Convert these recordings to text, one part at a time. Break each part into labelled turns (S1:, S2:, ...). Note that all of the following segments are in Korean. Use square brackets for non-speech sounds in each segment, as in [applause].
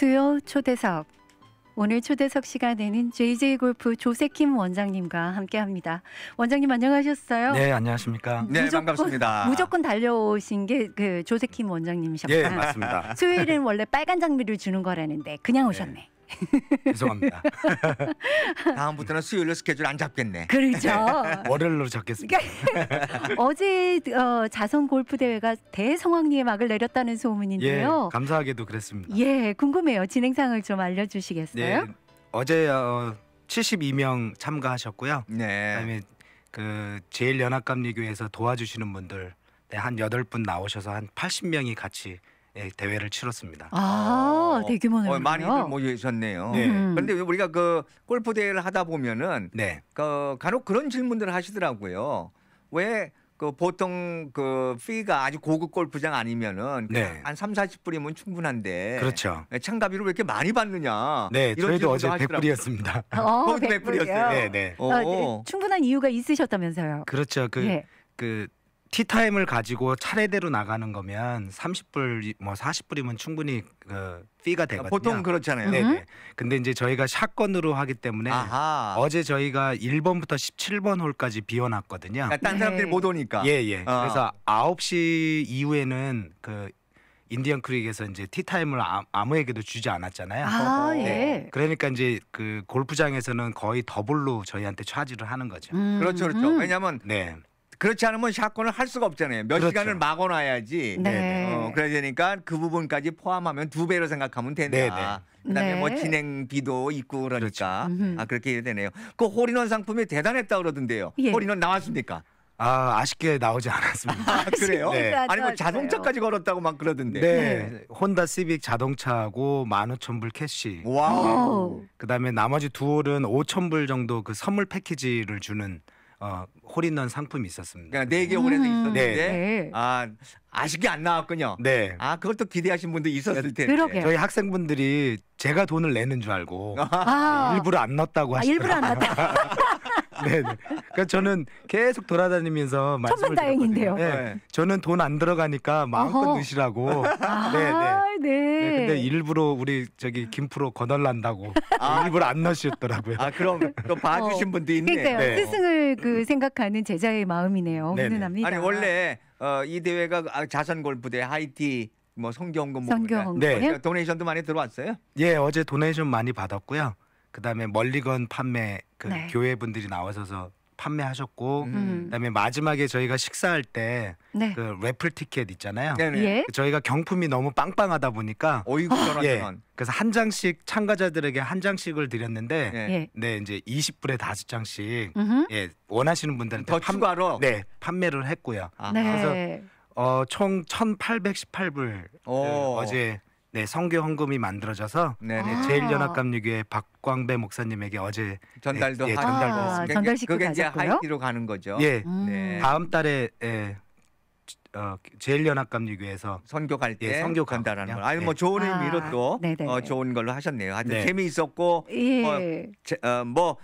S1: 수요 초대석. 오늘 초대석 시간에는 JJ 골프 조세킴 원장님과 함께합니다. 원장님 안녕하셨어요? 네,
S2: 안녕하십니까? 네, 무조건, 반갑습니다. 무조건
S1: 달려오신 게 그 조세킴 원장님이셨구 네, 예, 맞습니다. 수요일은 원래 빨간 장미를 주는 거라는데 그냥 네. 오셨네. 네.
S3: [laughs] 죄송합니다. [laughs] 다음부터는 수요일로 스케줄 안 잡겠네. 그렇죠.
S2: [laughs] 월요일로 잡겠습니다. 까 그러니까
S1: 어제 어, 자선 골프 대회가 대성황리에 막을 내렸다는 소문인데요. 예,
S2: 감사하게도 그랬습니다.
S1: 예, 궁금해요. 진행상을 좀 알려주시겠어요? 네,
S2: 어제 어, 72명 참가하셨고요. 네. 그다음에 그 제일연합감리교에서 도와주시는 분들 네, 한8분 나오셔서 한 80명이 같이 예, 대회를 치렀습니다.
S1: 아, 어, 대규모 대요 어, 많이들
S3: 모셨네요 뭐 네. 그런데 음. 우리가 그 골프 대회를 하다 보면은 네. 그 간혹 그런 질문들을 하시더라고요. 왜 그 보통 그 피가 아주 고급 골프장 아니면은 네. 한 3, 40불이면 충분한데 그렇죠. 예, 참가비를 왜 이렇게 많이 받느냐. 네, 저희도 어제 100불이었습니다.
S2: [laughs] 어, 100불이었어요. 네, 네. 어, 아, 네.
S3: 충분한
S1: 이유가 있으셨다면서요.
S2: 그렇죠. 그 네. 그 티타임을 가지고 차례대로 나가는 거면 30불 뭐 40불이면 충분히 그 피가 그러니까 되거든요. 보통 그렇잖아요. 네. 네. 음. 근데 이제 저희가 샷건으로 하기 때문에 아하. 어제 저희가 1번부터 17번 홀까지 비워놨거든요. 그러 그러니까 사람들이 네. 못 오니까. 예예. 예. 어. 그래서 9시 이후에는 그 인디언 크릭에서 이제 티타임을 아, 아무에게도 주지 않았잖아요.
S1: 아, 예. 네. 예.
S2: 그러니까 이제 그 골프장에서는 거의 더블로 저희한테 차지를 하는 거죠. 음. 그렇죠, 그렇죠. 왜냐면 네. 그렇지 않으면 샷건을 할 수가 없잖아요. 몇 그렇죠. 시간을 막아놔야지.
S3: 네. 네, 네. 어, 그래야 되니까 그 부분까지 포함하면 두 배로 생각하면 된다. 네네. 그다음에 뭐 네. 뭐 진행비도 있고 그러니까 그렇죠. 아 그렇게 해야 되네요. 그 홀인원 상품이 대단했다 그러던데요. 예. 홀인원 나왔습니까? 아 아쉽게 나오지 않았습니다. 아, 그래요? 네. 아니 뭐 자동차까지 걸었다고 막 그러던데. 네. 네.
S2: 혼다 시빅 자동차하고 만 오천 불 캐시. 와 그다음에 나머지 두 홀은 오천 불 정도 그 선물 패키지를 주는 어, 홀인원 상품이 있었습니다. 그러니까 네개올해는 음. 있었는데 네. 아 아쉽게 안 나왔군요. 네. 아그것도 기대하신 분도 있었을 텐데. 그러게 저희 학생분들이 제가 돈을 내는 줄 알고 아. 일부러 안 넣었다고 아, 하시더라고요. 일부러 안 넣었다. [laughs] 네. 네. 그러니까 저는 계속 돌아다니면서 말씀을 다행인데요. 드렸거든요. 네. 네. 저는 돈 안 들어가니까 마음껏 어허. 넣으시라고. 아,
S1: 네, 네. 네. 네, 근데
S2: 일부러 우리 저기 김프로 거덜난다고 아. [laughs] 일부러 안 넣으셨더라고요. 아 그럼 또 봐주신 어. 분도 있네. 그러니까요. 네.
S1: 스승을 그 생각하는 제자의 마음이네요. 네, 네. 훈훈합니다. 아니 원래
S3: 어, 이 대회가 아, 자선 골프대 하이티 뭐 성경금 뭐 성경 헌금. 네. 그러니까 도네이션도 많이 들어왔어요.
S2: 예, 어제 도네이션 많이 받았고요. 그다음에 멀리건 판매 그 네. 교회 분들이 나와서서 판매하셨고 음. 그다음에 마지막에 저희가 식사할 때그 네. 그 래플 티켓 있잖아요. 예? 저희가 경품이 너무 빵빵하다 보니까 어이구 저런 예. 그래서 한 장씩 참가자들에게 한 장씩을 드렸는데 예. 예. 네 이제 20불에 다섯 장씩 예 원하시는 분들한테 더 판, 추가로 네 판매를 했고요. 아. 네. 그래서 어 총 1,818불 그 어제 네, 성교 헌금이 만들어져서 네, 네. 제일연합감리교회 아. 박광배 목사님에게 어제 전달도 네, 예, 예, 하고. 전달도 아, 습니다 전달식도 그게 이제 가 하이티로
S3: 가는 거죠. 예. 네. 음. 네.
S2: 다음 달에 예, 어,
S3: 제일연합감리교회에서 선교 갈때 예, 선교 간다라는 거. 아니 든뭐 예. 좋은 의미로 아, 또 어, 좋은 걸로 하셨네요. 하여튼 네. 재미있었고 예. 어, 제- 어, 뭐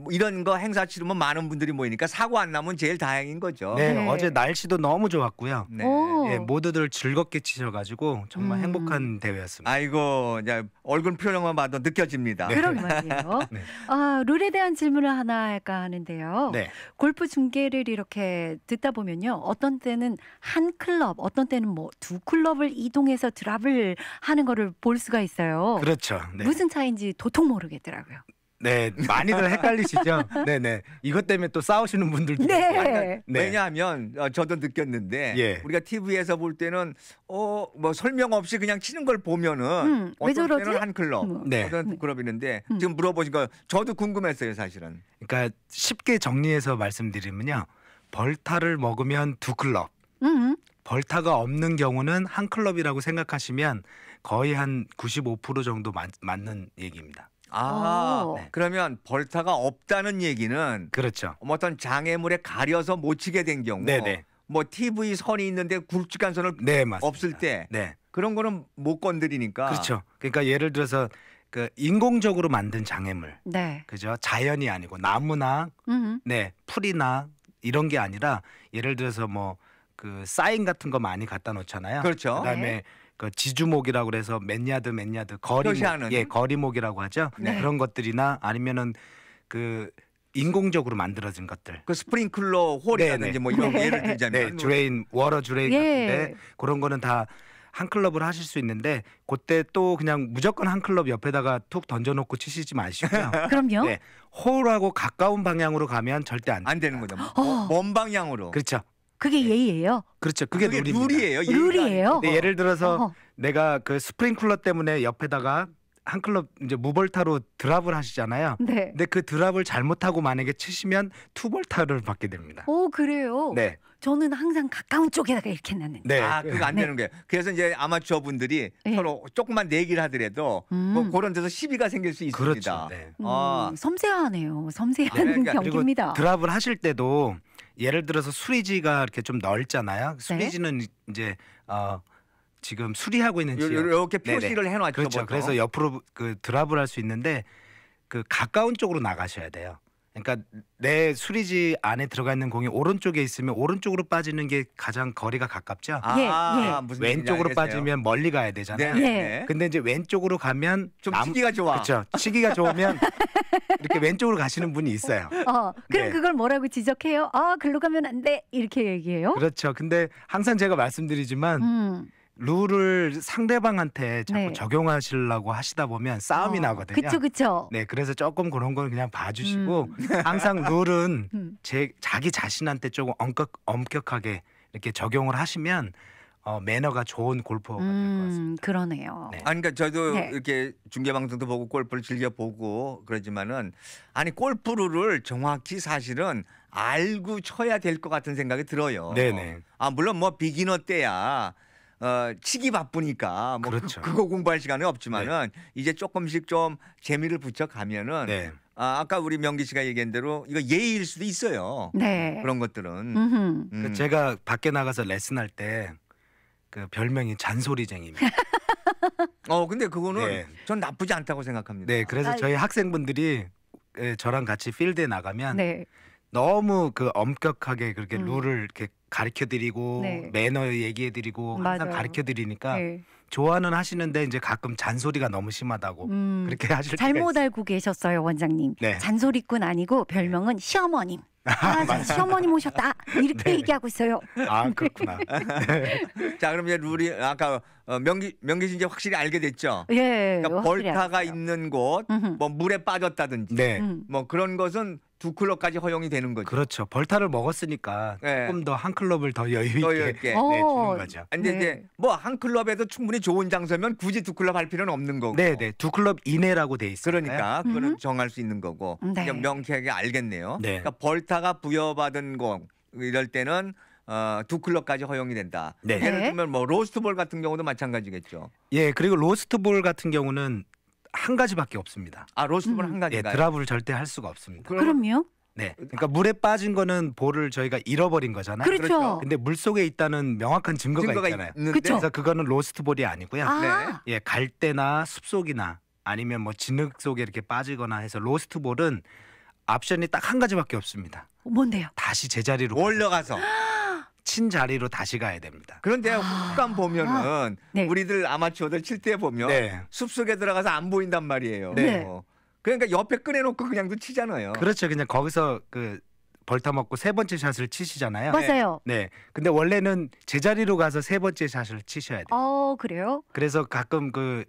S3: 뭐 이런 거 행사 치르면 많은 분들이 모이니까 사고 안 나면 제일 다행인 거죠.
S2: 네, 네. 어제 날씨도 너무 좋았고요. 네. 네, 모두들 즐겁게 치셔가지고 정말 음. 행복한 대회였습니다. 아이고, 이제 얼굴 표정만
S3: 봐도 느껴집니다. 네. 그런 말이에요. [laughs] 네.
S1: 아, 룰에 대한 질문을 하나 할까 하는데요. 네. 골프 중계를 이렇게 듣다 보면요, 어떤 때는 한 클럽, 어떤 때는 뭐 두 클럽을 이동해서 드랍을 하는 거를 볼 수가 있어요. 그렇죠. 무슨 차인지 도통 모르겠더라고요.
S2: 네, 많이들 헷갈리시죠? 네, 네. 이것 때문에 또 싸우시는 분들도
S3: 네. 많 네. 왜냐하면 어, 저도 느꼈는데 예. 우리가 TV에서 볼 때는 어뭐 설명 없이 그냥 치는 걸 보면은 음, 어떤 때는 한 클럽, 뭐. 네.
S2: 어떤 클럽 네. 있는데 음. 지금 물어보니까 저도 궁금했어요, 사실은. 그러니까 쉽게 정리해서 말씀드리면요. 벌타를 먹으면 두 클럽. 음. 벌타가 없는 경우는 한 클럽이라고 생각하시면 거의 한 95% 정도 맞, 맞는 얘기입니다. 아, 어. 네. 그러면
S3: 벌타가 없다는 얘기는 그렇죠. 뭐 어떤 장애물에 가려서 못 치게 된 경우 네네. 네. 뭐 TV 선이 있는데 굵직한 선을
S2: 네, 없을 때 네. 그런 거는 못 건드리니까 그렇죠. 그러니까 예를 들어서 그 인공적으로 만든 장애물, 네. 그죠? 자연이 아니고 나무나 음흠. 네 풀이나 이런 게 아니라 예를 들어서 뭐 그 사인 같은 거 많이 갖다 놓잖아요. 그렇죠. 그다음에 네. 그 지주목이라고 그래서 몇 야드 몇 야드 거리목 표예 거리목이라고 하죠 네. 그런 것들이나 아니면은 그 인공적으로 만들어진 것들 그 스프링클러 홀이라든지 네네. 뭐 이런 예를 [laughs] 네, 들자면 네, 드레인 워러 드레인 예. 같은데 그런 거는 다 한 클럽을 하실 수 있는데 그때 또 그냥 무조건 한 클럽 옆에다가 툭 던져놓고 치시지 마시고요. [laughs] 그럼요. 네, 홀하고 가까운 방향으로 가면 절대 안, 안 되는 거죠. 뭐, 어. 먼 방향으로. 그렇죠.
S1: 그게 예. 예의예요.
S2: 그렇죠. 그게, 그게 룰입니다. 룰이에요. 예의가 룰이에요? 아 예를 들어서 어허. 내가 그 스프링클러 때문에 옆에다가 한 클럽 이제 무벌타로 드랍을 하시잖아요. 네. 근데 그 드랍을 잘못하고 만약에 치시면 투벌타를 받게 됩니다.
S1: 오 그래요. 네. 저는 항상 가까운 쪽에다가 이렇게 놨는데.
S2: 네. 아, 그거
S3: 안 네. 되는 거예요. 그래서 이제 아마추어 분들이 네. 예. 서로 조금만 내기를 하더라도 음. 뭐 그런 데서
S2: 시비가 생길 수 있습니다. 그렇죠. 네. 아. 음,
S1: 섬세하네요. 섬세한 네. 그러니까 [laughs] 경기입니다. 드랍을
S2: 하실 때도 예를 들어서 수리지가 이렇게 좀 넓잖아요. 네. 수리지는 네. 이제 어 지금 수리하고 있는 지역 이렇게 표시를 해놨죠. 그렇죠. 그래서 옆으로 그 드랍을 할 수 있는데 그 가까운 쪽으로 나가셔야 돼요. 그러니까 내 수리지 안에 들어가 있는 공이 오른쪽에 있으면 오른쪽으로 빠지는 게 가장 거리가 가깝죠. 아, 예, 예. 아, 무슨 왼쪽으로 빠지면 멀리 가야 되잖아요. 네, 네, 예. 네. 근데 이제 왼쪽으로 가면 좀 남- 치기가 좋아. 그렇죠. 치기가 좋으면 이렇게 왼쪽으로 가시는 분이 있어요.
S1: 어, 그럼 네. 그걸 뭐라고 지적해요? 아, 글로 가면 안 돼. 이렇게 얘기해요?
S2: 그렇죠. 근데 항상 제가 말씀드리지만 음. 룰을 상대방한테 자꾸 네. 적용하시려고 하시다 보면 싸움이 어, 나거든요. 그쵸, 그쵸. 네, 그래서 조금 그런 건 그냥 봐주시고 음. [laughs] 항상 룰은 음. 제 자기 자신한테 조금 엄격, 엄격하게 이렇게 적용을 하시면 어, 매너가 좋은 골퍼가
S1: 될것 음, 같습니다. 그러네요. 네.
S2: 아니 그러니까 저도 네. 이렇게 중계 방송도
S3: 보고 골프를 즐겨 보고 그러지만은 아니 골프룰을 정확히 사실은 알고 쳐야 될 것 같은 생각이 들어요. 네네. 아 물론 뭐 비기너 때야 어, 치기 바쁘니까 뭐 그, 그렇죠. 그거 공부할 시간이 없지만은 네. 이제 조금씩 좀 재미를 붙여 가면은 네. 아, 아까 우리 명기 씨가 얘기한 대로 이거 예의일 수도 있어요.
S2: 네. 그런 것들은. 음. 그 제가 밖에 나가서 레슨할 때 그 별명이 잔소리쟁이입니다. [laughs] 어, 근데 그거는 네. 전 나쁘지 않다고 생각합니다. 네, 그래서 저희 학생분들이 예, 저랑 같이 필드에 나가면 네. 너무 그 엄격하게 그렇게 음. 룰을 이렇게 가르쳐드리고 네. 매너 얘기해드리고 항상 가르쳐드리니까 네. 좋아는 하시는데 이제 가끔 잔소리가 너무 심하다고 음, 그렇게 하실 때가 잘못
S1: 알고 계셨어요 원장님. 네. 잔소리꾼 아니고 별명은 네. 시어머님.
S3: 아, 아 시어머니
S1: 모셨다 아, 이렇게 네 얘기하고 있어요.
S3: 아 그렇구나. [laughs] 자 그럼 이제 룰이 아까 어, 명기 명기신 이제 확실히 알게 됐죠. 예. 예 그러니까 벌타가 있는 곳, 뭐 물에 빠졌다든지, 네. 음. 뭐 그런 것은 두 클럽까지 허용이 되는 거죠.
S2: 그렇죠. 벌타를 먹었으니까 네. 조금 더 한 클럽을 더 여유 있게, 더 여유 있게. 네, 주는 어, 거죠. 근데 네. 이제 뭐 뭐한 클럽에도 충분히 좋은 장소면 굳이 두 클럽 할 필요는 없는 거고. 네, 네. 두 클럽 이내라고
S3: 돼 있어요. 그러니까 그거는 정할 수 있는 거고. 음, 네. 명쾌하게 알겠네요. 네. 그러니까 벌타 행사가 부여받은 공 이럴 때는 어, 두 클럽까지 허용이 된다. 네. 예를 네. 들면 뭐 로스트볼 같은 경우도 마찬가지겠죠.
S2: 예, 그리고 로스트볼 같은 경우는 한 가지밖에 없습니다. 아, 로스트볼 음. 한가지가요 예, 드랍을 절대 할 수가 없습니다. 그럼요. 네. 그러니까 물에 빠진 거는 볼을 저희가 잃어버린 거잖아요. 그렇죠. 그렇죠. 근데 물 속에 있다는 명확한 증거가, 증거가 있잖아요. 있는데 그래서 그거는 로스트볼이 아니고요. 아. 네. 예, 갈대나 숲속이나 아니면 뭐 진흙 속에 이렇게 빠지거나 해서 로스트볼은 옵션이 딱 한 가지밖에 없습니다. 뭔데요? 다시 제자리로 올려가서 친자리로 다시 가야 됩니다. 그런데 혹간
S3: 아 보면은 아 네. 우리들 아마추어들 칠 때 보면 네. 숲속에 들어가서 안 보인단 말이에요. 네. 어. 그러니까 옆에 꺼내놓고 그냥 치잖아요.
S2: 그렇죠. 그냥 거기서 그 벌타먹고 세 번째 샷을 치시잖아요. 맞아요. 네. 네. 근데 원래는 제자리로 가서 세 번째 샷을 치셔야 돼요.
S1: 어, 그래요?
S2: 그래서 가끔 그,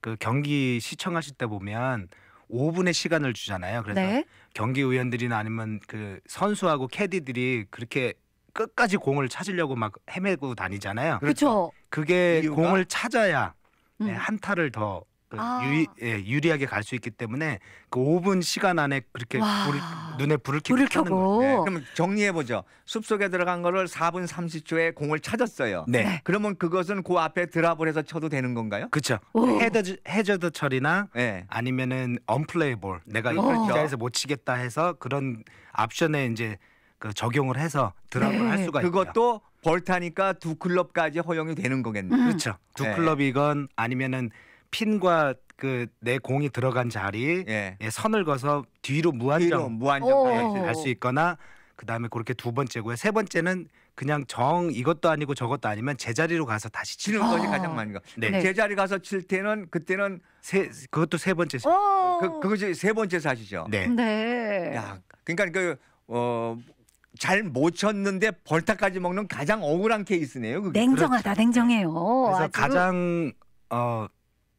S2: 그 경기 시청하실 때 보면 5분의 시간을 주잖아요. 그래서 네. 경기 의원들이나 아니면 그 선수하고 캐디들이 그렇게 끝까지 공을 찾으려고 막 헤매고 다니잖아요. 그렇죠. 그게 이유가? 공을 찾아야 음. 네, 한타를 더그 아. 예, 유리, 하게 갈 수 있기 때문에 그 5분 시간 안에 그렇게 불, 눈에 불을 불을 켜고 켜
S3: 예. 그럼 정리해 보죠. 숲 속에 들어간 거를 4분 30초에 공을 찾았어요. 네. 네. 그러면
S2: 그것은 그 앞에 드랍을
S3: 해서 쳐도 되는 건가요?
S2: 그렇죠. 해저드 해저드 처리나 네. 아니면은 언플레이볼 내가 이걸 기다려서 그렇죠. 못 치겠다 해서 그런 옵션에 이제 그 적용을 해서 드랍을 네. 할 수가 있고요. 그것도 벌타니까 두 클럽까지 허용이 되는 거겠네요. 음. 그렇죠. 두 네. 클럽이건 아니면은 핀과 그 내 공이 들어간 자리에 예. 선을 그어서 뒤로 무한정 무한정. 갈수 있거나 그다음에 그렇게 두 번째고요. 세 번째는 그냥 정 이것도 아니고 저것도 아니면 제자리로 가서 다시 치는 아. 것이 가장 많은 거. 네. 네. 제자리 가서 칠 때는 그때는 세 그것도 세 번째.
S3: 어. 그, 그것이 세 번째 사시죠. 네.
S1: 네. 야,
S3: 그러니까 그 어. 잘 못 쳤는데 벌타까지 먹는 가장 억울한 케이스네요. 그게. 냉정하다, 그렇죠.
S1: 냉정해요. 그래서 아주.
S2: 가장 어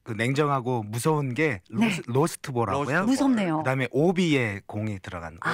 S2: 그 냉정하고 무서운 게 네. 로스, 트볼하고요 무섭네요. 그다음에 오비에 공이 들어간 거. 아.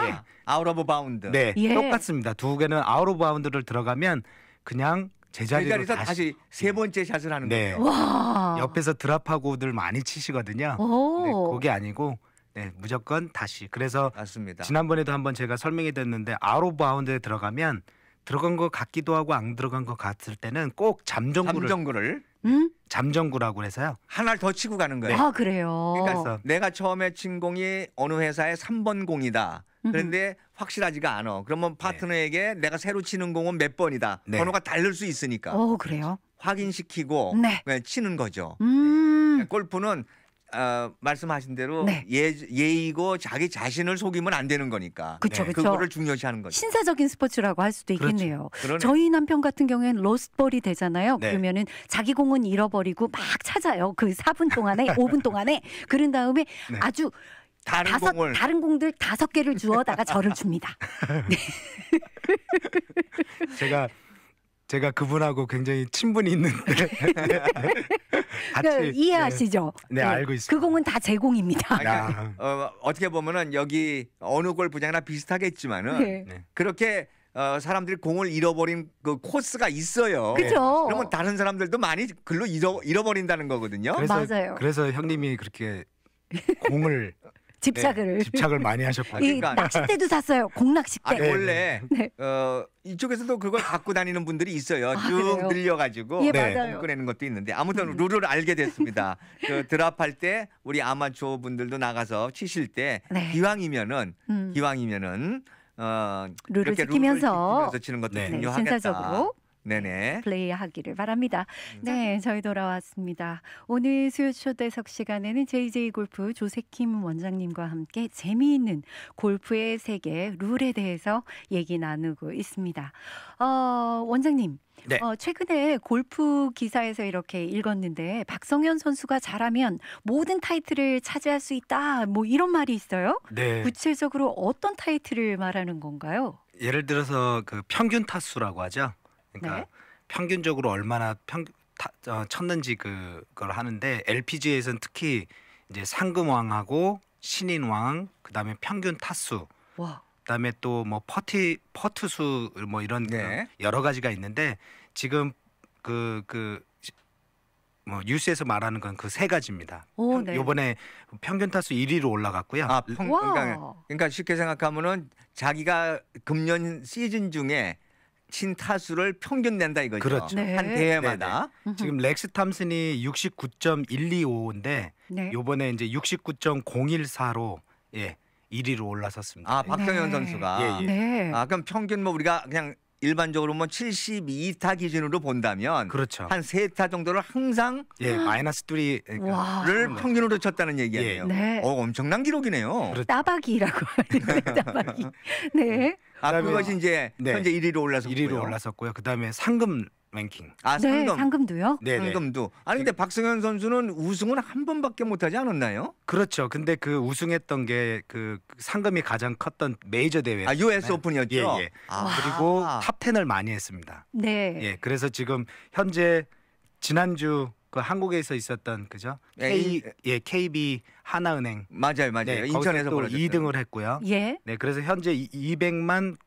S2: 아, 예. 아웃 오브 바운드. 네, 예. 똑같습니다. 두 개는 아웃 오브 바운드를 들어가면 그냥 제자리로 에서 다시, 다시 세 음. 번째 샷을 하는 네. 거예요.
S1: 와.
S2: 옆에서 드랍하고들 많이 치시거든요. 오. 네, 그게 아니고 네, 무조건 다시. 그래서 맞습니다. 지난번에도 한번 제가 설명이됐는데 아웃 오브 바운드에 들어가면 들어간 것 같기도 하고 안 들어간 것 같을 때는 꼭 잠정구를 삼정구를 음? 잠정구라고 해서요. 하나를 더 치고 가는 거예요. 아
S1: 그래요. 그러니까
S3: 내가 처음에 친 공이 어느 회사의 3번 공이다. 그런데 확실하지가 않아. 그러면 네. 파트너에게 내가 새로 치는 공은 몇 번이다. 네. 번호가 다를 수 있으니까. 어 그래요. 확인시키고 네. 치는 거죠.
S1: 음.
S3: 네. 골프는 어, 말씀하신 대로 네. 예, 예의고 자기 자신을 속이면 안 되는 거니까. 그쵸, 네. 그쵸. 그거를 중요시하는 거죠. 신사적인
S1: 스포츠라고 할 수도 그렇죠. 있겠네요. 그렇죠. 저희 남편 같은 경우에는 로스볼이 되잖아요. 네. 그러면은 자기 공은 잃어버리고 막 찾아요. 그 4분 동안에, 5분 동안에. 그런 다음에 네. 아주
S2: 다른 다섯, 공을 다른
S1: 공들 다섯 개를 주어다가 저를 줍니다. [laughs] 네.
S2: 제가 제가 그분하고 굉장히 친분이 있는데 [laughs] 같이, 그러니까 이해하시죠? 네, 네, 네, 알고 있습니다.
S1: 그 공은 다제 공입니다. 그 아, 네.
S3: 아, 어, 어떻게 보면은 여기 어느 골프장이나 비슷하겠지만은 네. 네. 그렇게 어, 사람들이 공을 잃어버린 그 코스가 있어요. 그죠. 그러면 다른 사람들도 많이 글로 잃어, 잃어버린다는 거거든요. 그래서, 맞아요.
S2: 그래서 형님이 그렇게
S3: 공을 [laughs] 집착을 네, 집착을 많이 하셨고. 이 그러니까. 낚싯대도
S1: 샀어요. 공낚싯대.
S3: 아 네. 원래 네. 어 이쪽에서도 그걸 갖고 다니는 분들이 있어요. 아, 쭉 그래요? 늘려가지고 예, 네, 꺼내는 것도 있는데 아무튼 네. 룰을 알게 됐습니다. [laughs] 그 드랍할 때 우리 아마추어 분들도 나가서 치실 때 네. 기왕이면은 음. 기왕이면은 어 룰을 이렇게 지키면서. 룰을 지키면서 치는 것도 네. 중요하겠다. 센 네네. 네, 네.
S1: 플레이하기를 바랍니다. 음. 네, 저희 돌아왔습니다. 오늘 수요 초대석 시간에는 JJ 골프 조세킴 원장님과 함께 재미있는 골프의 세계 룰에 대해서 얘기 나누고 있습니다. 어, 원장님. 네. 어, 최근에 골프 기사에서 이렇게 읽었는데 박성현 선수가 잘하면 모든 타이틀을 차지할 수 있다. 뭐 이런 말이 있어요. 네. 구체적으로 어떤 타이틀을 말하는 건가요?
S2: 예를 들어서 그 평균 타수라고 하죠. 그러니까 네. 평균적으로 얼마나 평 타, 어, 쳤는지 그, 그걸 하는데 LPGA에서는 특히 이제 상금왕하고 신인왕 그다음에 평균 타수 와. 그다음에 또뭐 퍼티 퍼트 수 뭐 이런 네. 여러 가지가 있는데 지금 그 그 뭐 뉴스에서 말하는 건 그 세 가지입니다. 오, 평, 네. 이번에 평균 타수 1위로 올라갔고요. 아, 평, 그러니까, 그러니까 쉽게 생각하면은 자기가 금년 시즌 중에 친 타수를 평균 낸다 이거죠. 그렇죠. 네. 한 대회마다. 네네. 네. 지금 렉스 탐슨이 69.125인데 요번에 이제 69.014로 예. 1위로 올라섰습니다. 아, 네. 박경현 네. 선수가. 예, 예. 네.
S3: 아, 그럼 평균 뭐 우리가 그냥 일반적으로 뭐 72타 기준으로 본다면 그렇죠. 한 3타 정도를 항상 예, 마이너스 3를 그러니까 평균으로 쳤다는 얘기 예니에요 네. 어, 엄청난 기록이네요. 그렇죠. 따박이라고 하는 [laughs] 따박이. 네. 아그것이 이제 네. 현재 1위로 올라섰고요. 1위로 올라섰고요. 그다음에 상금 랭킹. 아 네, 상금. 상금도요? 네, 네. 상금도. 아니 근데 박승현 선수는 우승은 한 번밖에 못하지 않았나요?
S2: 그렇죠. 근데 그 우승했던 게 그 상금이 가장 컸던 메이저 대회. 아 US 오픈이었죠. 예, 예. 아. 그리고 탑 10을 많이 했습니다.
S1: 네. 예.
S2: 그래서 지금 현재 지난주 그 한국에서 있었던 그죠? 네, K 인- 예 KB 하나은행 맞아요, 맞아요. 네, 인천에서 또 벌어졌죠. 2등을 했고요. 예. 네, 그래서 현재 200만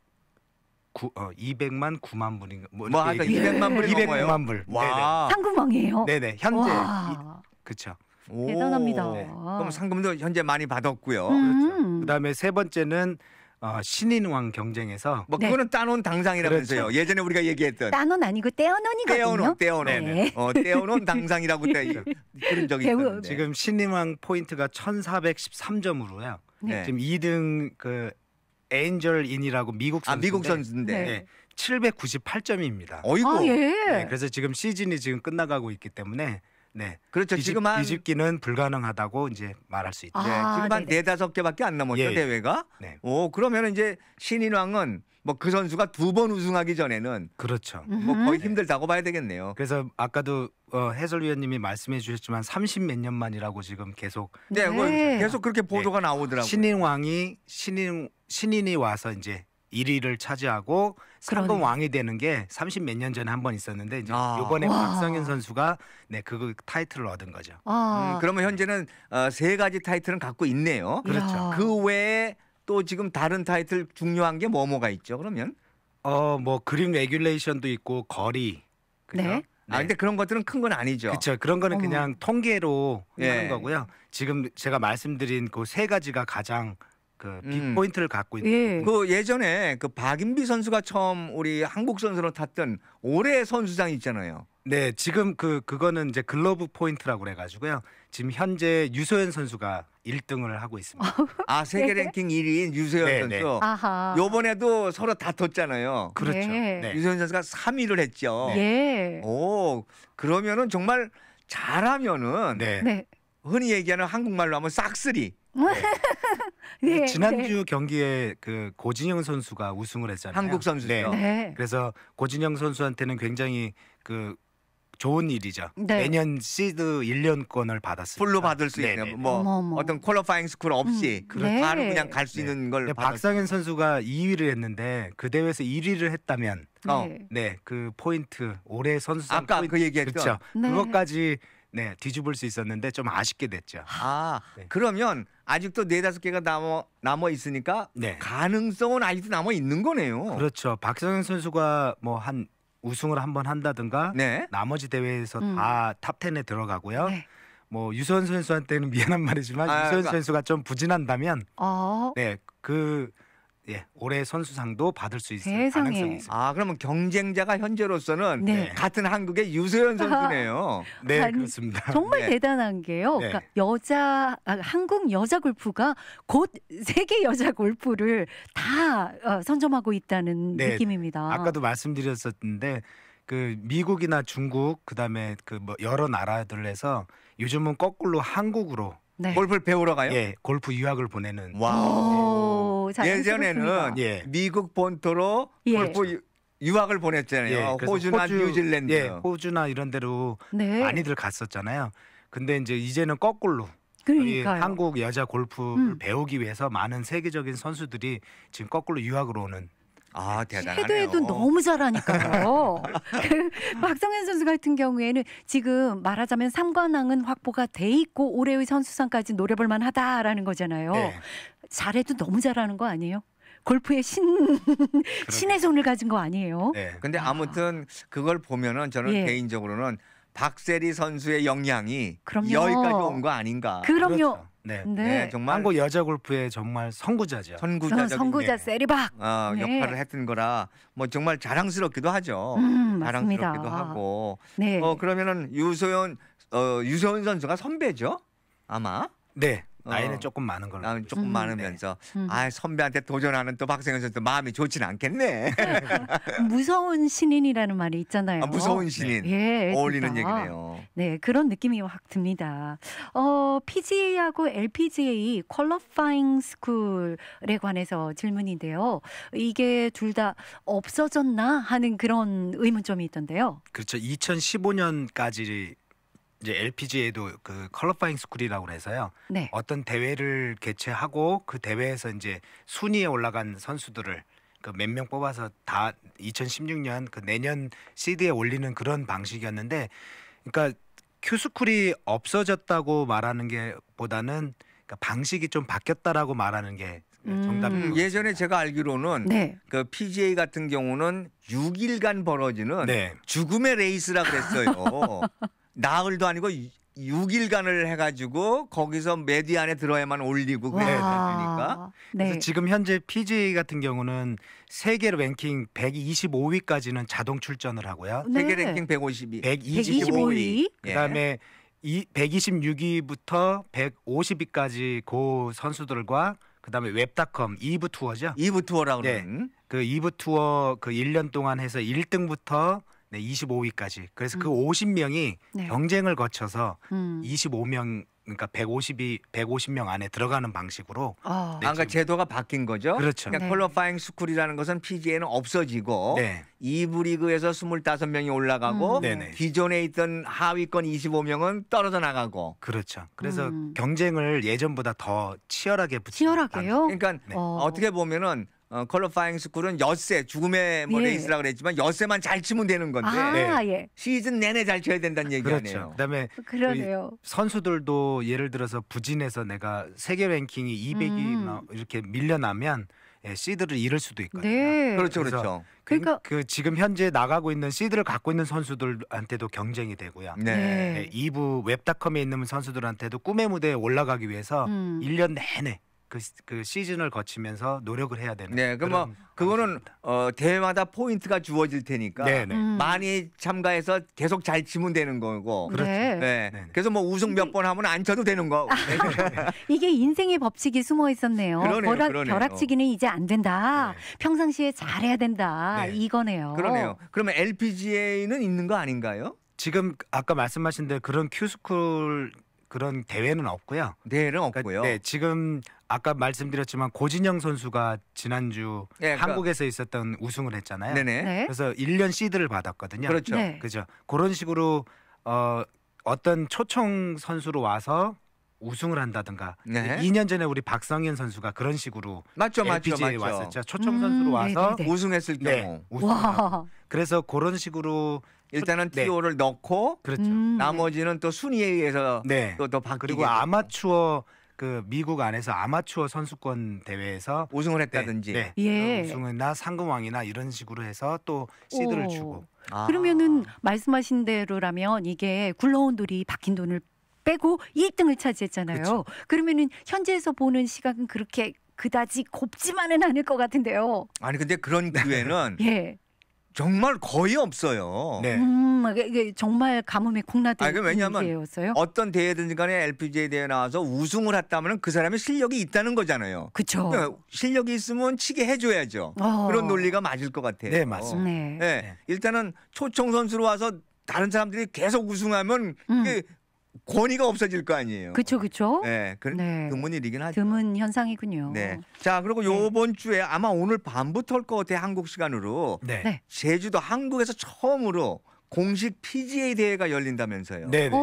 S2: 구, 어, 200만 9만 불인가 뭐하 200만 불이 200만 넘어요. 불. 와, 네, 네. 상구멍이에요. 네네. 네네 현재 이, 와, 그쵸. 오. 대단합니다. 네. 그럼 상금도 현재 많이 받았고요. 음. 그렇죠. 그다음에 세 번째는 어, 신인왕
S3: 경쟁에서 뭐 네. 그거는 따놓은 당상이라면서요. 그렇죠. 예전에 우리가 얘기했던
S1: 따놓은 아니고 떼어놓은이거든요.
S3: 떼어놓떼어놓 네. 어, 떼어놓은 당상이라고 때 그렇죠. 그런 적이 있었는데
S2: 지금 신인왕 포인트가 1,413점으로요. 네. 지금 2등 그 엔젤인이라고 미국 선수인데 아, 미국 선수인데 네. 798점입니다. 어이구. 아, 예. 네, 그래서 지금 시즌이 지금 끝나가고 있기 때문에 네. 그렇죠. 뒤집, 지금 한 뒤집기는 불가능하다고 이제 말할 수 있다. 네. 아, 지금 한 네다섯 네 개밖에 안 남았죠 예. 예. 대회가. 네. 오 그러면 이제 신인왕은 뭐 그 선수가 두 번 우승하기 전에는 그렇죠. 뭐 거의 네. 힘들다고 봐야 되겠네요. 그래서 아까도 어, 해설위원님이 말씀해 주셨지만 30몇년 만이라고 지금 계속 네, 뭐 네. 계속 그렇게 보도가 예. 나오더라고요. 신인왕이 신인 신인이 와서 이제 1위를 차지하고 상금 왕이 되는 게30몇 년 전에 한 번 있었는데 이제 아. 이번에 와. 박성현 선수가 네그 타이틀을 얻은 거죠. 아. 음, 그러면 현재는 어, 세
S3: 가지 타이틀은 갖고 있네요. 그렇죠. 야. 그 외에 또 지금 다른 타이틀 중요한 게
S2: 뭐뭐가 있죠? 그러면 어 뭐 그림 레귤레이션도 있고 거리 네. 그죠? 네. 네. 아 근데 네. 그런 것들은 큰 건 아니죠. 그렇죠. 그런 거는 어머. 그냥 통계로 예. 하는 거고요. 지금 제가 말씀드린 그 세 가지가 가장 그 음. 빅포인트를 갖고 있는 예. 그 예전에
S3: 그 박인비 선수가 처음 우리 한국 선수로 탔던 올해 선수장 있잖아요.
S2: 네, 지금 그 그거는 이제 글러브 포인트라고 그래 가지고요. 지금 현재 유소연 선수가 1등을 하고 있습니다. [laughs] 아 세계 네. 랭킹 1위인 유소연 네, 선수.
S1: 네.
S3: 요번에도 서로 다 뒀잖아요. 그렇죠. 예. 네. 유소연 선수가 3위를 했죠.
S1: 네.
S3: 예. 오, 그러면은 정말 잘하면은 네. 흔히 얘기하는 한국말로
S2: 하면 싹쓸이.
S1: 네. 그 네, 지난주 네.
S2: 경기에 그 고진영 선수가 우승을 했잖아요. 한국 선수죠. 네. 네. 그래서 고진영 선수한테는 굉장히 그 좋은 일이죠. 네. 매년 시드 1년권을 받았어요. 풀로 받을 수 네, 있는 뭐, 어머머. 어떤 퀄리파잉 스쿨 없이 음, 바로 그냥 갈 수 있는 걸 박상현 선수가 2위를 했는데 그 대회에서 1위를 했다면 어. 네. 그 포인트 올해 선수상 아까 그 포인트, 그 얘기했죠. 그렇죠. 그것까지 네, 뒤집을 수 있었는데 좀 아쉽게 됐죠. 아,
S3: 네. 그러면 아직도 네 다섯 개가 남어 남아 있으니까
S2: 네. 가능성은 아직도 남아 있는 거네요. 그렇죠. 박성현 선수가 뭐 한 우승을 한번 한다든가 네. 나머지 대회에서 음. 다탑 10에 들어가고요. 네. 뭐 유선 선수한테는 [laughs] 미안한 말이지만 아, 유선 그러니까. 선수가 좀 부진한다면 어. 네, 그 예, 올해 선수상도 받을 수 있을 세상에. 가능성이 있습니다. 아 그러면 경쟁자가 현재로서는 네. 같은 한국의
S3: 유소연 선수네요. [laughs] 네, 아니, 그렇습니다. 정말 네.
S1: 대단한 게요. 네. 그러니까 여자 아, 한국 여자 골프가 곧 세계 여자 골프를 다 어, 선점하고 있다는 네, 네, 느낌입니다. 아까도
S2: 말씀드렸었는데 그 미국이나 중국 그다음에 그 뭐 여러 나라들에서 요즘은 거꾸로 한국으로 네. 골프를 배우러 가요? 예, 골프 유학을 보내는 와. 예전에는 예. 미국
S3: 본토로 예. 골프 그 그렇죠. 유학을 보냈잖아요. 예, 호주나 호주, 뉴질랜드, 예,
S2: 호주나 이런 데로 네. 많이들 갔었잖아요. 근데 이제 이제는 거꾸로 그러니까요. 한국 여자 골프를 음. 배우기 위해서 많은 세계적인 선수들이 지금 거꾸로 유학으로 오는 아, 대단하네요. 해도 해도
S1: 너무
S3: 잘하니까요.
S1: [laughs] 그 박성현 선수 같은 경우에는 지금 말하자면 3관왕은 확보가 돼 있고 올해의 선수상까지 노려볼 만하다라는 거잖아요. 네. 잘해도 너무 잘하는 거 아니에요? 골프의 신 신의 손을 가진 거 아니에요? 네.
S3: 근데 아. 아무튼 그걸 보면은 저는 예. 개인적으로는 박세리 선수의 영향이 그럼요. 여기까지 온 거 아닌가? 그럼요. 그렇죠. 네. 네. 네. 정말 한국 여자 골프의 정말 선구자죠. 선구자 네. 선구자
S1: 세리박 어, 네. 역할을
S3: 했던 거라 뭐 정말 자랑스럽기도 하죠. 음, 자랑스럽기도 맞습니다. 하고. 네. 어 그러면은 유소연 어 유소연 선수가 선배죠? 아마. 네. 나이는 어. 조금 많은 걸로. 나는 조금 음. 많으면서 네. 음. 아 선배한테 도전하는 또 박성현 선수 마음이 좋진 않겠네. [laughs]
S1: 무서운 신인이라는 말이 있잖아요. 아, 무서운 신인 네. 예, 어울리는 진짜. 얘기네요. 네, 그런 느낌이 확 듭니다. 어, PGA하고 LPGA 퀄러파잉 스쿨에 관해서 질문인데요. 이게 둘 다 없어졌나 하는 그런 의문점이 있던데요.
S2: 그렇죠. 2015년까지 이제 LPGA도 그 컬러파잉 스쿨이라고 해서요. 네. 어떤 대회를 개최하고 그 대회에서 이제 순위에 올라간 선수들을 그 몇 명 뽑아서 다 2016년 그 내년 시드에 올리는 그런 방식이었는데 그러니까 큐스쿨이 없어졌다고 말하는 게 보다는 그러니까 방식이 좀 바뀌었다라고 말하는 게 정답입니다. 네, 음, 예전에 제가 알기로는 네.
S3: 그 PGA 같은 경우는 6일간 벌어지는 네. 죽음의 레이스라 그랬어요. [laughs] 나흘도 아니고 6일간을 해가지고 거기서 메디안에
S2: 들어야만 올리고 그래야되니까 네. 그래서 지금 현재 p g 같은 경우는 세계 랭킹 125위까지는 자동 출전을 하고요. 네. 세계 랭킹 150위, 125위, 125위. 그다음에 이 126위부터 150위까지 고 선수들과 그다음에 웹닷컴 이브 투어죠. 이브 투어라고 네. 그러는. 네. 그 2부 투어 그 1년 동안 해서 1등부터 네, 25위까지. 그래서 그 음. 그 50명이 네. 경쟁을 거쳐서 음. 25명 그러니까 150이 150명 안에 들어가는 방식으로 어. 네, 아, 그러니까 제도가 바뀐 거죠. 그렇죠. 그러니까 네. 퀄리파잉 스쿨이라는
S3: 것은 PGA는 없어지고 네. 2부 리그에서 25명이 올라가고 음. 기존에 있던 하위권 25명은 떨어져 나가고
S2: 그렇죠. 그래서 음. 경쟁을
S3: 예전보다 더 치열하게 붙이는 치열하게요. 그러니까 네. 어. 떻게 보면은 어, 컬러 파잉 스쿨은 엿새 죽음의 뭐 예. 레이스라 그랬지만 엿새만 잘 치면 되는 건데 아, 네. 예. 시즌 내내
S2: 잘 쳐야 된다는 얘기네요. 그렇죠. 그다음에 그러네요. 선수들도 예를 들어서 부진해서 내가 세계 랭킹이 200이 음. 이렇게 밀려나면 예, 시드를 잃을 수도 있거든요. 네. 그렇죠, 그렇죠. 그 그러니까 그, 그 지금 현재 나가고 있는 시드를 갖고 있는 선수들한테도 경쟁이 되고요. 네. 네. 2부 예, 웹닷컴에 있는 선수들한테도 꿈의 무대에 올라가기 위해서 음. 1년 내내 그, 그 시즌을 거치면서 노력을 해야 되는. 네, 그뭐
S3: 그거는 어, 대회마다 포인트가 주어질 테니까 네, 네. 음. 많이 참가해서 계속 잘 치면 되는 거고. 그렇죠. 네. 네. 네 그래서 뭐 우승 몇 번 하면 안 쳐도 되는 거. 아, [laughs]
S1: 이게 인생의 법칙이 숨어 있었네요. 그러네요, 벼락, 그러네요. 벼락치기는 이제 안 된다. 네. 평상시에 잘해야 된다. 네. 이거네요. 그러네요.
S2: 그러면 LPGA는 있는 거 아닌가요? 지금 아까 말씀하신 대로 그런 큐스쿨 그런 대회는 없고요. 대회는 없고요. 그러니까, 네, 지금 아까 말씀드렸지만 고진영 선수가 지난주 네, 그러니까. 한국에서 있었던 우승을 했잖아요. 네네. 네. 그래서 1년 시드를 받았거든요. 그렇죠. 네. 그죠. 그런 식으로 어 어떤 초청 선수로 와서 우승을 한다든가 네. 2년 전에 우리 박성현 선수가 그런 식으로 맞죠, 맞죠, LPGA에 맞죠. 왔었죠. 초청 음, 선수로 네, 와서 네네네. 네. 우승했을 네, 경우. 우승. 그래서 그런 식으로 일단은 네. TO를 넣고 그렇죠. 음, 나머지는 또 순위에 의해서 네. 또더 바뀌고 그리고 아마추어 그 미국 안에서 아마추어 선수권 대회에서 우승을 네, 했다든지 네, 예. 우승이나 상금왕이나 이런 식으로 해서 또 시드를 오. 주고 아.
S1: 그러면은 말씀하신 대로라면 이게 굴러온 돌이 박힌 돈을 빼고 1등을 차지했잖아요. 그쵸. 그렇죠. 그러면은 현재에서 보는 시각은 그렇게 그다지 곱지만은 않을 것 같은데요.
S3: 아니 근데 그런 기회는 [laughs] 예. 정말 거의 없어요. 네. 음,
S1: 이게 정말 가뭄이콩나듯이니왜냐하
S3: 어떤 대회든지 간에 LPGA 대회 나와서 우승을 했다면 그 사람의 실력이 있다는 거잖아요. 그렇죠. 그러니까 실력이 있으면 치게 해줘야죠. 어. 그런 논리가 맞을 것 같아요. 네, 맞습니다. 네. 네. 네. 일단은 초청 선수로 와서 다른 사람들이 계속 우승하면 음. 권위가 없어질 거 아니에요. 그렇죠, 그렇죠. 네, 그, 네. 드문 일이긴 하죠. 드문 현상이군요. 네. 자, 그리고 네. 요번 네. 주에 아마 오늘 밤부터 올것같아 한국 시간으로. 네. 네. 제주도 한국에서 처음으로 공식 PGA
S2: 대회가 열린다면서요. 네. 네.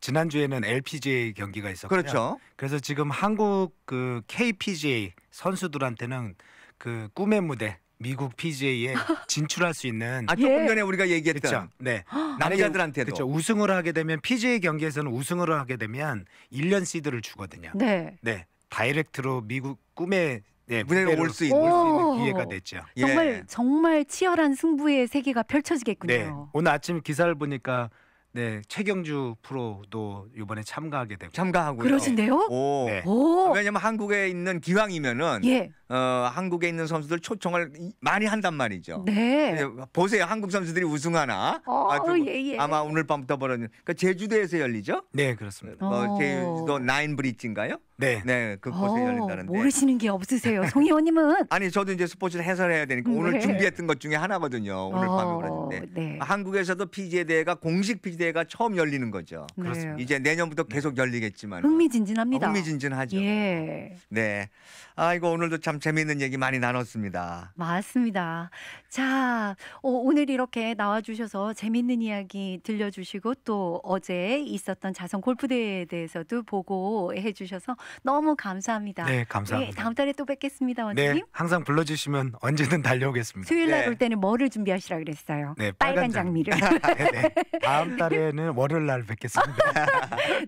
S2: 지난 주에는 LPGA 경기가 있었고요. 그렇죠. 그래서 지금 한국 그 KPGA 선수들한테는 그 꿈의 무대 미국 PGA에 [laughs] 진출할 수 있는 아 조금 예. 전에 우리가 얘기했던 그쵸? 네 아, 남자들한테도 그렇죠. 우승을 하게 되면 PGA 경기에서는 우승을 하게 되면 1년 시드를 주거든요. 네. 네. 다이렉트로 미국 꿈에 네, 무대로 올수 있는, 올수 있는 기회가 됐죠. 정말 예.
S1: 정말 치열한 승부의 세계가 펼쳐지겠군요. 네.
S2: 오늘 아침 기사를 보니까 네, 최경주 프로도 이번에 참가하게 되고 참가하고요. 그러신데요? 네.
S3: 오. 네. 오. 왜냐면 한국에 있는 기왕이면은 예. 어, 한국에 있는 선수들 초청을 많이 한단 말이죠. 네. 보세요. 한국 선수들이 우승하나. 어, 아, 예, 예. 아마 오늘 밤부터 벌어지 그러니까 제주도에서 열리죠? 네, 그렇습니다. 뭐 어, 제주도 나인 브릿지인가요? 네. 네, 그곳에 어, 열린다는데.
S1: 모르시는 게 없으세요. 송희원님은? [laughs]
S3: 아니, 저도 이제 스포츠를 해설해야 되니까 음, 네. 오늘 준비했던 것 중에 하나거든요. 오늘 어, 밤에 그러는데. 네. 한국에서도 PGA 대회가 공식 p g 대회가 처음 열리는 거죠. 네. 그렇습니다. 이제 내년부터 계속 열리겠지만.
S1: 흥미진진합니다.
S3: 흥미진진하죠.
S1: 예.
S3: 네. 아, 이거 오늘도 참 재미있는 얘기 많이 나눴습니다.
S1: 맞습니다. 자, 어, 오늘 이렇게 나와주셔서 재밌는 이야기 들려주시고 또 어제 있었던 자선 골프대회에 대해서도 보고해 주셔서 너무 감사합니다. 네, 감사합니다. 네, 다음 달에 또 뵙겠습니다, 네, 원장님. 네,
S2: 항상 불러주시면 언제든 달려오겠습니다. 수요일 날올 네.
S1: 때는 뭐를 준비하시라 그랬어요? 네, 빨간, 빨간 장미를. [laughs] 네. 네.
S2: [laughs] 다음 달에는 월요일 날 뵙겠습니다.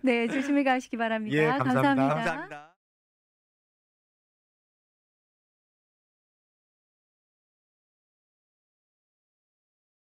S1: 네, 조심히 가시기 바랍니다. [laughs] 예, 감사합니다. 감사합니다. 감사합니다.